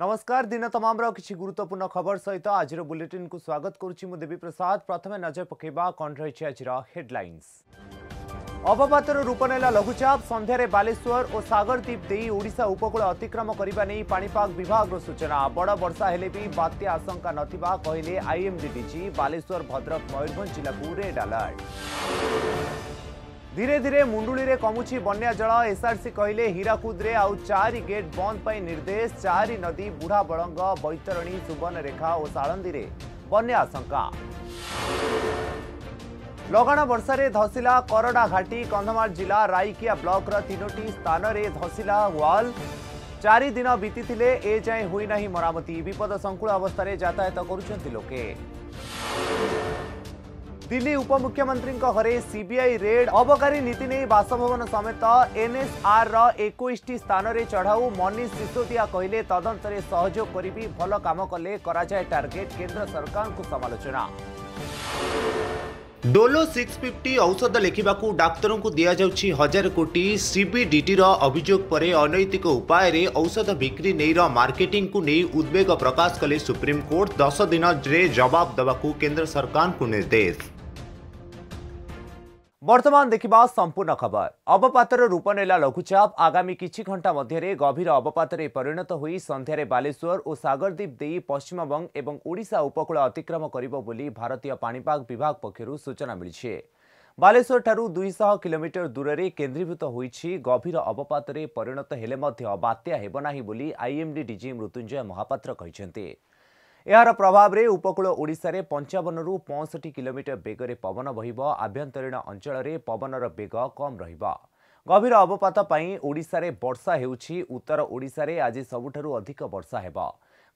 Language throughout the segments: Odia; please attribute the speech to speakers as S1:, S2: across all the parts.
S1: नमस्कार दिन तमामर किसी गुरुत्वपूर्ण खबर सहित आज बुलेटिन को स्वागत करुच्ची देवी प्रसाद प्रथम नजर पकेबा कौन रही आज हेडलाइंस ଅବପାତର ରୂପ ନେଲା ଲଘୁଚାପ ସନ୍ଧ୍ୟାରେ ବାଲେଶ୍ୱର ଓ ସାଗରଦ୍ୱୀପ ଦେଇ ଓଡ଼ିଶା ଉପକୂଳ ଅତିକ୍ରମ କରିବା ନେଇ ପାଣିପାଗ ବିଭାଗର ସୂଚନା ବଡ଼ ବର୍ଷା ହେଲେ ବି ବାତ୍ୟା ଆଶଙ୍କା ନଥିବା କହିଲେ ଆଇଏମ୍ଡି ଡିଜି ବାଲେଶ୍ୱର ଭଦ୍ରକ ମୟୂରଭଞ୍ଜ ଜିଲ୍ଲାକୁ ରେଡ୍ ଆଲର୍ଟ धीरे धीरे मुंडुली में कमुची बना एसआरसी कहले हीराकूद आ चारि गेट बंद पर निर्देश चारि नदी बुढ़ा बड़ंग बैतरणी सुवर्णरेखा और सालंदी बना आशंका लगा वर्षा धसला करड़ा घाटी कंधमाल जिला रईकिया ब्लक तीनो स्थान में धसला व्वाल चारिद बीती जाए हुई मराम विपद संकु अवस्था जातायात करके दिल्ली उपमुख्यमन्त्री हरे सीबीआई रेड अबकारी नीति नै बासभवन समेत एनएसआर र एकैसटी स्थानले चढाउ मनीश सिसोदिया कहिले सहयोग गरी भल काम कले टार्गेट केन्द्र सरकारको समालोचना डोलो सिक्स फिफ्टी औषध लेखेको डाक्तरको दिजार को अनैतिक अभियोगैतिक औषध बिक्री नै र मर्केटिङको नै उद्वेग प्रकाश कले सुप्रिमकोर्ट दस दिन जवाब दबाक केन्द्र सरकारको निर्देश ବର୍ତ୍ତମାନ ଦେଖିବା ସମ୍ପୂର୍ଣ୍ଣ ଖବର ଅବପାତର ରୂପ ନେଲା ଲଘୁଚାପ ଆଗାମୀ କିଛି ଘଣ୍ଟା ମଧ୍ୟରେ ଗଭୀର ଅବପାତରେ ପରିଣତ ହୋଇ ସନ୍ଧ୍ୟାରେ ବାଲେଶ୍ୱର ଓ ସାଗରଦ୍ୱୀପ ଦେଇ ପଶ୍ଚିମବଙ୍ଗ ଏବଂ ଓଡ଼ିଶା ଉପକୂଳ ଅତିକ୍ରମ କରିବ ବୋଲି ଭାରତୀୟ ପାଣିପାଗ ବିଭାଗ ପକ୍ଷରୁ ସୂଚନା ମିଳିଛି ବାଲେଶ୍ୱରଠାରୁ ଦୁଇଶହ କିଲୋମିଟର ଦୂରରେ କେନ୍ଦ୍ରୀଭୂତ ହୋଇଛି ଗଭୀର ଅବପାତରେ ପରିଣତ ହେଲେ ମଧ୍ୟ ବାତ୍ୟା ହେବ ନାହିଁ ବୋଲି ଆଇଏମ୍ଡି ଡିଜି ମୃତ୍ୟୁଞ୍ଜୟ ମହାପାତ୍ର କହିଛନ୍ତି ଏହାର ପ୍ରଭାବରେ ଉପକୂଳ ଓଡ଼ିଶାରେ ପଞ୍ଚାବନରୁ ପଞ୍ଚଷଠି କିଲୋମିଟର ବେଗରେ ପବନ ବହିବ ଆଭ୍ୟନ୍ତରୀଣ ଅଞ୍ଚଳରେ ପବନର ବେଗ କମ୍ ରହିବ ଗଭୀର ଅବପାତ ପାଇଁ ଓଡ଼ିଶାରେ ବର୍ଷା ହେଉଛି ଉତ୍ତର ଓଡ଼ିଶାରେ ଆଜି ସବୁଠାରୁ ଅଧିକ ବର୍ଷା ହେବ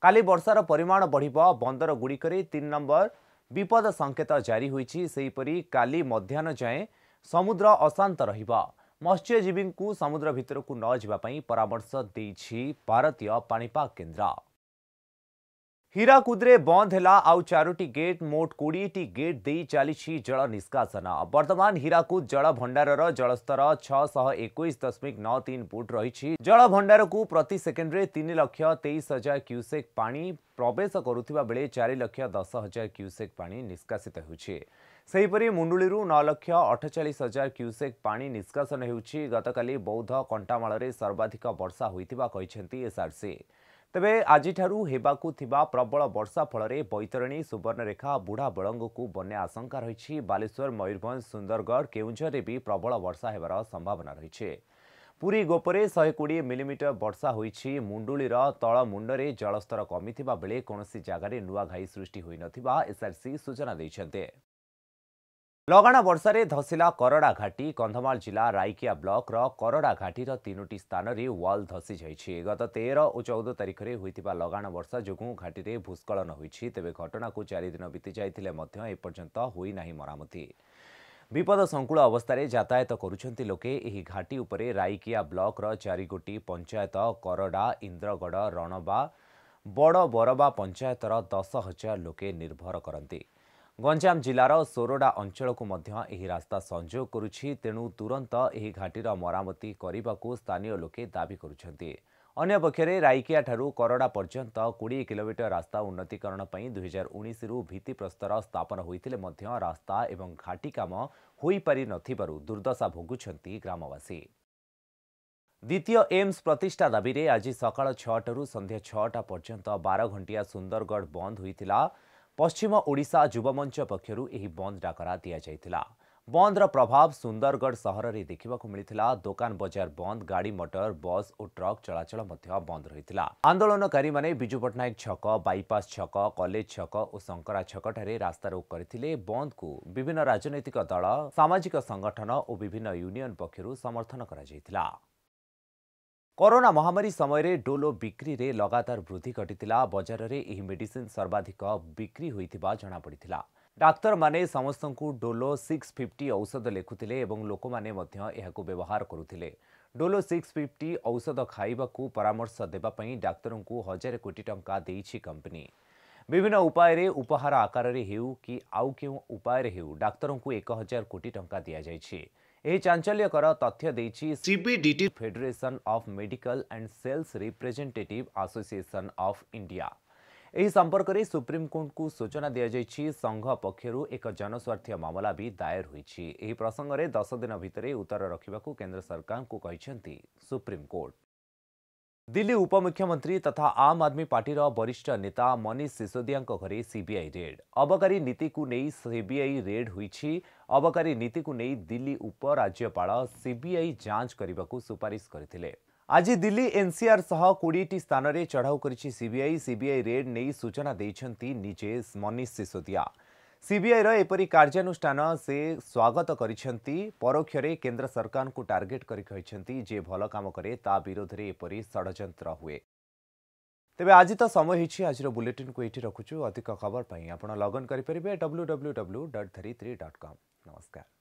S1: କାଲି ବର୍ଷାର ପରିମାଣ ବଢ଼ିବ ବନ୍ଦରଗୁଡ଼ିକରେ ତିନି ନମ୍ବର ବିପଦ ସଙ୍କେତ ଜାରି ହୋଇଛି ସେହିପରି କାଲି ମଧ୍ୟାହ୍ନ ଯାଏଁ ସମୁଦ୍ର ଅଶାନ୍ତ ରହିବ ମତ୍ସ୍ୟଜୀବୀଙ୍କୁ ସମୁଦ୍ର ଭିତରକୁ ନ ଯିବା ପାଇଁ ପରାମର୍ଶ ଦେଇଛି ଭାରତୀୟ ପାଣିପାଗ କେନ୍ଦ୍ର बंद है आउ चारोटी गेट मोट कोडिटी गेट जल निष्कासन बर्तमान हिराकुद जलभण्डार जलस्तर जस्तर एक दशमिक नौ तीन फुट भंडार को प्रति सेकेन्डले तीन लक्ष तेईस हजार करुवा बेले चार लक्ष दस हजार क्युसेक पाकासित हुन्छपरि नौ लक्ष अठचाश हजार पानी निष्कासन हुन्छ गतकाली बौद्ध कन्टामालर सर्वाधिक वर्षा होता एसआरसी ତେବେ ଆଜିଠାରୁ ହେବାକୁ ଥିବା ପ୍ରବଳ ବର୍ଷା ଫଳରେ ବୈତରଣୀ ସୁବର୍ଣ୍ଣରେଖା ବୁଢ଼ା ବଳଙ୍ଗକୁ ବନ୍ୟା ଆଶଙ୍କା ରହିଛି ବାଲେଶ୍ୱର ମୟୂରଭଞ୍ଜ ସୁନ୍ଦରଗଡ଼ କେଉଁଝରରେ ବି ପ୍ରବଳ ବର୍ଷା ହେବାର ସମ୍ଭାବନା ରହିଛି ପୁରୀ ଗୋପରେ ଶହେ କୋଡ଼ିଏ ମିଲିମିଟର ବର୍ଷା ହୋଇଛି ମୁଣ୍ଡୁଳିର ତଳମୁଣ୍ଡରେ ଜଳସ୍ତର କମିଥିବା ବେଳେ କୌଣସି ଜାଗାରେ ନୂଆ ଘାଇ ସୃଷ୍ଟି ହୋଇନଥିବା ଏସ୍ଆର୍ସି ସୂଚନା ଦେଇଛନ୍ତି ଲଗାଣ ବର୍ଷାରେ ଧସିଲା କରଡ଼ା ଘାଟି କନ୍ଧମାଳ ଜିଲ୍ଲା ରାଇକିଆ ବ୍ଲକର କରଡ଼ା ଘାଟିର ତିନୋଟି ସ୍ଥାନରେ ୱାଲ୍ ଧସି ଯାଇଛି ଗତ ତେର ଓ ଚଉଦ ତାରିଖରେ ହୋଇଥିବା ଲଗାଣ ବର୍ଷା ଯୋଗୁଁ ଘାଟିରେ ଭୂସ୍କଳନ ହୋଇଛି ତେବେ ଘଟଣାକୁ ଚାରିଦିନ ବିତିଯାଇଥିଲେ ମଧ୍ୟ ଏପର୍ଯ୍ୟନ୍ତ ହୋଇନାହିଁ ମରାମତି ବିପଦ ସଂକୁଳ ଅବସ୍ଥାରେ ଯାତାୟତ କରୁଛନ୍ତି ଲୋକେ ଏହି ଘାଟି ଉପରେ ରାଇକିଆ ବ୍ଲକର ଚାରିଗୋଟି ପଞ୍ଚାୟତ କରଡ଼ା ଇନ୍ଦ୍ରଗଡ଼ ରଣବା ବଡ଼ବରବା ପଞ୍ଚାୟତର ଦଶ ହଜାର ଲୋକେ ନିର୍ଭର କରନ୍ତି ଗଞ୍ଜାମ ଜିଲ୍ଲାର ସୋରଡ଼ା ଅଞ୍ଚଳକୁ ମଧ୍ୟ ଏହି ରାସ୍ତା ସଂଯୋଗ କରୁଛି ତେଣୁ ତୁରନ୍ତ ଏହି ଘାଟିର ମରାମତି କରିବାକୁ ସ୍ଥାନୀୟ ଲୋକେ ଦାବି କରୁଛନ୍ତି ଅନ୍ୟପକ୍ଷରେ ରାଇକିଆଠାରୁ କରଡ଼ା ପର୍ଯ୍ୟନ୍ତ କୋଡ଼ିଏ କିଲୋମିଟର ରାସ୍ତା ଉନ୍ନତିକରଣ ପାଇଁ ଦୁଇହଜାର ଉଣେଇଶରୁ ଭିତ୍ତିପ୍ରସ୍ତର ସ୍ଥାପନ ହୋଇଥିଲେ ମଧ୍ୟ ରାସ୍ତା ଏବଂ ଘାଟି କାମ ହୋଇପାରିନଥିବାରୁ ଦୁର୍ଦ୍ଦଶା ଭୋଗୁଛନ୍ତି ଗ୍ରାମବାସୀ ଦ୍ୱିତୀୟ ଏମ୍ସ ପ୍ରତିଷ୍ଠା ଦାବିରେ ଆଜି ସକାଳ ଛଅଟାରୁ ସନ୍ଧ୍ୟା ଛଅଟା ପର୍ଯ୍ୟନ୍ତ ବାରଘଣ୍ଟିଆ ସୁନ୍ଦରଗଡ଼ ବନ୍ଦ ହୋଇଥିଲା पश्चिम ओडा जुवमञ्च पक्ष बन्द डाकरा दि बन्द र प्रभाव सुन्दरगढ्कला दोकान बजार बन्द गाडी मोटर मटर बस् ट्रक् चलाचल बन्द र आन्दोलनकारी विजु पट्टनायक छक बइपास छक कलेज रास्ता रोक रास्तारो गरि को विभिन्न राजनैतिक दल सामाजिक संगठन र विभिन्न युनियन पक्षहरू समर्थन गरि କରୋନା ମହାମାରୀ ସମୟରେ ଡୋଲୋ ବିକ୍ରିରେ ଲଗାତାର ବୃଦ୍ଧି ଘଟିଥିଲା ବଜାରରେ ଏହି ମେଡିସିନ୍ ସର୍ବାଧିକ ବିକ୍ରି ହୋଇଥିବା ଜଣାପଡ଼ିଥିଲା ଡାକ୍ତରମାନେ ସମସ୍ତଙ୍କୁ ଡୋଲୋ ସିକ୍ସ ଫିଫ୍ଟି ଔଷଧ ଲେଖୁଥିଲେ ଏବଂ ଲୋକମାନେ ମଧ୍ୟ ଏହାକୁ ବ୍ୟବହାର କରୁଥିଲେ ଡୋଲୋ ସିକ୍ସ ଫିଫ୍ଟି ଔଷଧ ଖାଇବାକୁ ପରାମର୍ଶ ଦେବା ପାଇଁ ଡାକ୍ତରଙ୍କୁ ହଜାରେ କୋଟି ଟଙ୍କା ଦେଇଛି କମ୍ପାନୀ ବିଭିନ୍ନ ଉପାୟରେ ଉପହାର ଆକାରରେ ହେଉ କି ଆଉ କେଉଁ ଉପାୟରେ ହେଉ ଡାକ୍ତରଙ୍କୁ ଏକ ହଜାର କୋଟି ଟଙ୍କା ଦିଆଯାଇଛି चांचल्यकर तथ्य CBDT federation of medical and sales representative association of India संपर्क में सुप्रीमकोर्ट को सूचना दी जा संघ पक्ष एक जनस्वार्थ मामला भी दायर हो प्रसंगे दस दिन भितर उत्तर रखा केन्द्र सरकार को कहते सुप्रीमकोर्ट दिल्ली उपमुख्यमंत्री तथा आम आदमी पार्टी वरिष्ठ नेता मनीष सिसोदिया घरे सीबीआई रेड अबकारी नीति को नहीं सीबीआई रेड होबकारी नीति को नहीं दिल्ली उपराज्यपा सीबीआई जांच करने को सुपारिश करते आज दिल्ली एनसीआर सह कोड़ी स्थान में चढ़ाऊ कर सीबीआई सीबीआई रेड नहीं सूचना देखते निजे मनीष सिसोदिया सीबीआई रो एपरी कार्यानुष्ठान से स्वागत करोक्षरे केन्द्र सरकार को टार्गेट करे भल कम करे विरोध में एपरी षड्र हुए तेज आज तो समय ही आज बुलेटिन को ये रखु अधिक खबर पर आप लगन करेंगे W W W dot three three dot com नमस्कार